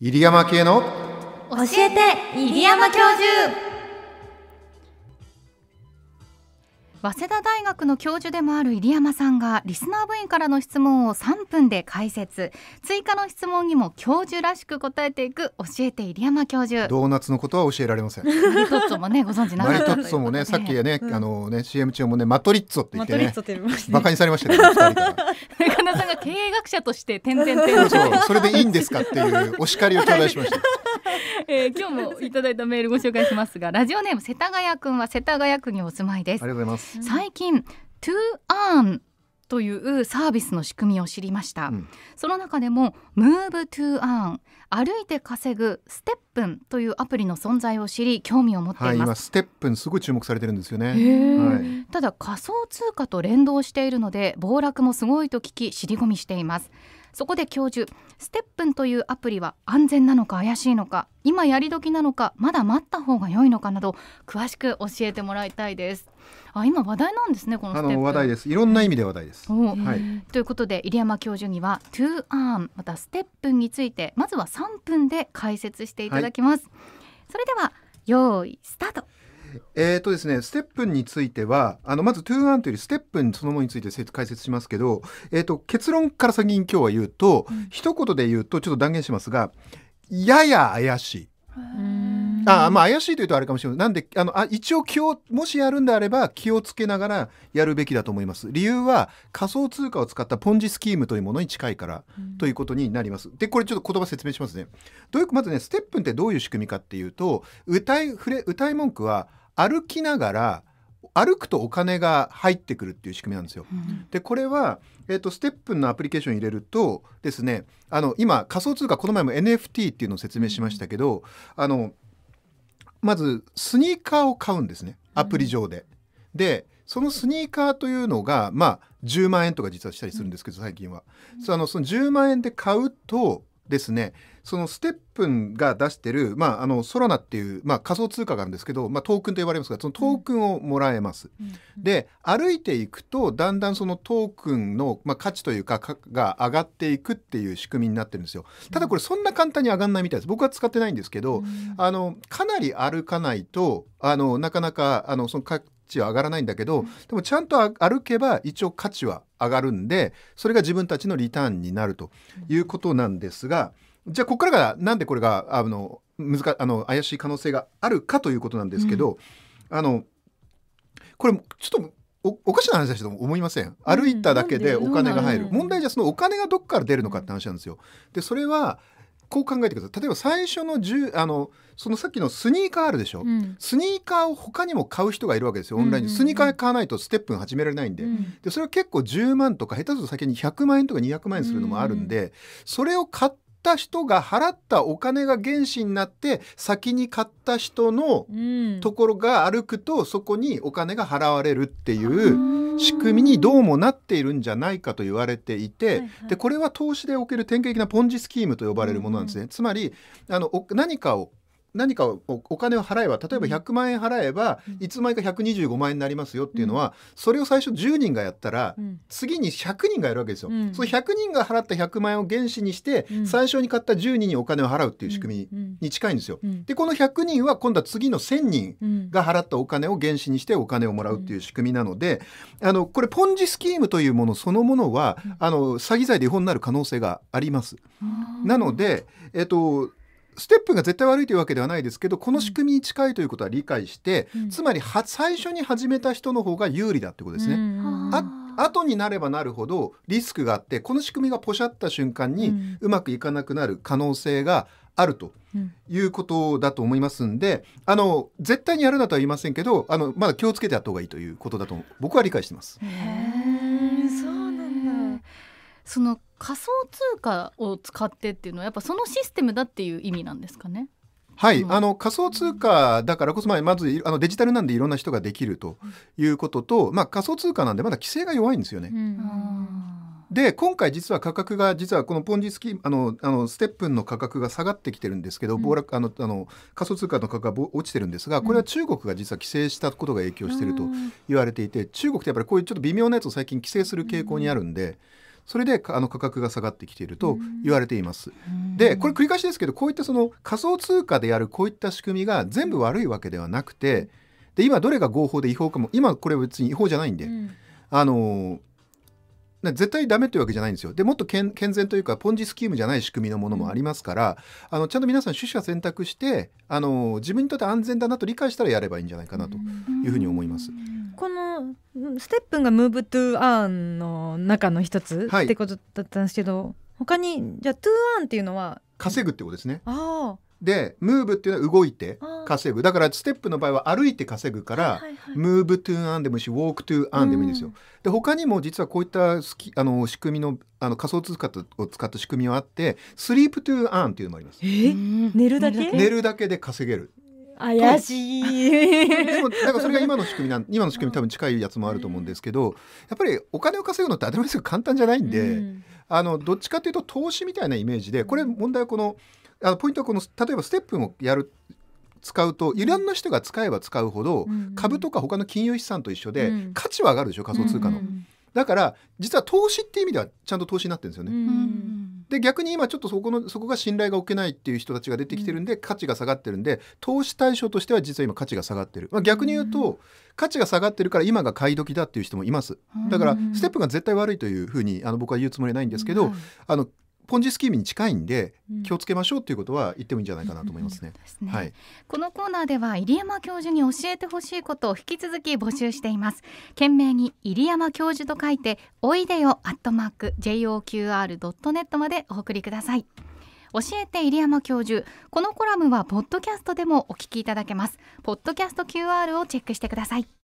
入山系の教えて入山教授早稲田大学の教授でもある入山さんがリスナー部員からの質問を3分で解説追加の質問にも教授らしく答えていく教えて入山教授ドーナツのことは教えられませんマリトッツォもねご存知なマリトッツォもねさっきね、うん、あのね CM 中もねマトリッツォって言ってねバカにされましたけ経営学者として点々点そうそれでいいんですかっていうお叱りを頂戴しました、えー、今日もいただいたメールご紹介しますがラジオネーム世田谷くんは世田谷区にお住まいですありがとうございます最近トゥーアーンというサービスの仕組みを知りました、うん、その中でも Move to Earn 歩いて稼ぐステップンというアプリの存在を知り興味を持っています、はい、今ステップンすごい注目されてるんですよね、はい、ただ仮想通貨と連動しているので暴落もすごいと聞き尻込みしていますそこで教授ステップンというアプリは安全なのか怪しいのか今やり時なのかまだ待った方が良いのかなど詳しく教えてもらいたいですあ今話題なんですねこのあの話題ですいろんな意味で話題です、はい、ということで入山教授にはトゥーアーンまたステップンについてまずは3分で解説していただきます、はい、それでは用意スタートえーとですね、ステップンについてはあのまずトゥーンというよりステップンそのものについて解説しますけど、えーと、と結論から先に今日は言うと、うん、一言で言うとちょっと断言しますがやや怪しい。あまあ怪しいというとあれかもしれないなんであのあ一応気をもしやるんであれば気をつけながらやるべきだと思います理由は仮想通貨を使ったポンジスキームというものに近いから、うん、ということになりますでこれちょっと言葉説明しますねどういうまずねステップンってどういう仕組みかっていうと歌い触れ歌い文句は歩きながら歩くとお金が入ってくるっていう仕組みなんですよ。うん、でこれは、えーと、ステップンのアプリケーション入れるとですねあの今仮想通貨この前も NFT っていうのを説明しましたけどあのまずスニーカーを買うんですねアプリ上で。うん、でそのスニーカーというのがまあ10万円とか実はしたりするんですけど最近は、うん、そのその10万円で買うとですねそのステップンが出してる、まあ、あのソラナっていう、まあ、仮想通貨があるんですけど、まあ、トークンと呼ばれますがそのトークンをもらえます。うん、で歩いていくとだんだんそのトークンの、まあ、価値というかが上がっていくっていう仕組みになってるんですよ。ただこれそんな簡単に上がんないみたいです僕は使ってないんですけど、うん、あのかなり歩かないとあのなかなかあのその価値は上がらないんだけどでもちゃんと歩けば一応価値は上がるんでそれが自分たちのリターンになるということなんですが、じゃあここからがなんでこれがあの難あの怪しい可能性があるかということなんですけど、うん、あのこれちょっとおかしな話だと思いません歩いただけでお金が入る、問題じゃそのお金がどこから出るのかって話なんですよ。でそれはこう考えてください例えば最初の10あのそのさっきのスニーカーあるでしょ、うん、スニーカーを他にも買う人がいるわけですよオンラインで、スニーカー買わないとステップ始められないんでうん、でそれは結構10万とか下手すると先に100万円とか200万円するのもあるんで、うんうん、それを買ってった人が払ったお金が原資になって先に買った人のところが歩くとそこにお金が払われるっていう仕組みにどうもなっているんじゃないかと言われていてでこれは投資でおける典型的なポンジスキームと呼ばれるものなんですね。つまりあの何かを何かお金を払えば例えば100万円払えば、うん、いつまいか125万円になりますよっていうのは、うん、それを最初10人がやったら、うん、次に100人がやるわけですよ。うん、その100人が払った100万円を原資にして、最初に買った10人にお金を払うっていう仕組みに近いんですよ。でこの100人は今度は次の1,000人が払ったお金を原資にしてお金をもらうっていう仕組みなのであのこれポンジスキームというものそのものは、あの詐欺罪で違法になる可能性があります。なので、えっと、ステップが絶対悪いというわけではないですけどこの仕組みに近いということは理解して、うん、つまり最初に始めた人の方が有利だってことですね。うん、後になればなるほどリスクがあってこの仕組みがポシャった瞬間にうまくいかなくなる可能性があるということだと思いますんで、あの絶対にやるなとは言いませんけどあのまだ気をつけてやった方がいいということだと僕は理解してます。その仮想通貨を使ってっていうのはやっぱそのシステムだっていう意味なんですかね。はい、あの仮想通貨だからこそ、まあ、まずあのデジタルなんでいろんな人ができるということと、まあ、仮想通貨なんでまだ規制が弱いんですよね。で今回実は価格が実はこのポンジスキあのあのステップンの価格が下がってきてるんですけど、暴落あのあの仮想通貨の価格が落ちてるんですがこれは中国が実は規制したことが影響していると言われていて、中国ってやっぱりこういうちょっと微妙なやつを最近規制する傾向にあるんで。それであの価格が下がってきていると言われています。でこれ繰り返しですけどこういったその仮想通貨でやるこういった仕組みが全部悪いわけではなくてで今どれが合法で違法かも今これは別に違法じゃないんで、うん、あの絶対ダメというわけじゃないんですよ。でもっと健全というかポンジスキームじゃない仕組みのものもありますから、うん、あのちゃんと皆さん取捨選択してあの自分にとって安全だなと理解したらやればいいんじゃないかなというふうに思います。このステップがムーブトゥアーンの中の一つ、ってことだったんですけど他にじゃあトゥアーンっていうのは稼ぐってことですね。ああでムーブっていうのは動いて稼ぐだからステップの場合は歩いて稼ぐから、はいはいはい、ムーブトゥーアンでもいいしウォークトゥーアンでもいいんですよ。うん、で他にも実はこういったあの仕組みのあの仮想通貨を使った仕組みはあってスリープトゥーアンっていうのもあります。えー、寝るだけ寝るだけで稼げる怪しいでもなんかそれが今の仕組みなん 今の仕組み多分近いやつもあると思うんですけどやっぱりお金を稼ぐのって当たり前ですけど簡単じゃないんで、うん、あのどっちかというと投資みたいなイメージでこれ問題はこのあのポイントはこの例えばステップもやる使うといろんな人が使えば使うほど、うん、株とか他の金融資産と一緒で、うん、価値は上がるでしょ仮想通貨の、うんうん、だから実は投資っていう意味ではちゃんと投資になってるんですよね、うんうん、で逆に今ちょっとそこのそこが信頼が置けないっていう人たちが出てきてるんで価値が下がってるんで投資対象としては実は今価値が下がってる、まあ、逆に言うと、価値が下がってるから今が買い時だっていう人もいますだからステップが絶対悪いというふうにあの僕は言うつもりないんですけど、あのポンジスキームに近いんで、気をつけましょうということは言ってもいいんじゃないかなと思いますね。うんうん、はい、このコーナーでは入山教授に教えてほしいことを引き続き募集しています。懸命に入山教授と書いて、おいでよアットマーク joqr.net までお送りください。教えて入山教授このコラムはポッドキャストでもお聞きいただけますポッドキャスト QR をチェックしてください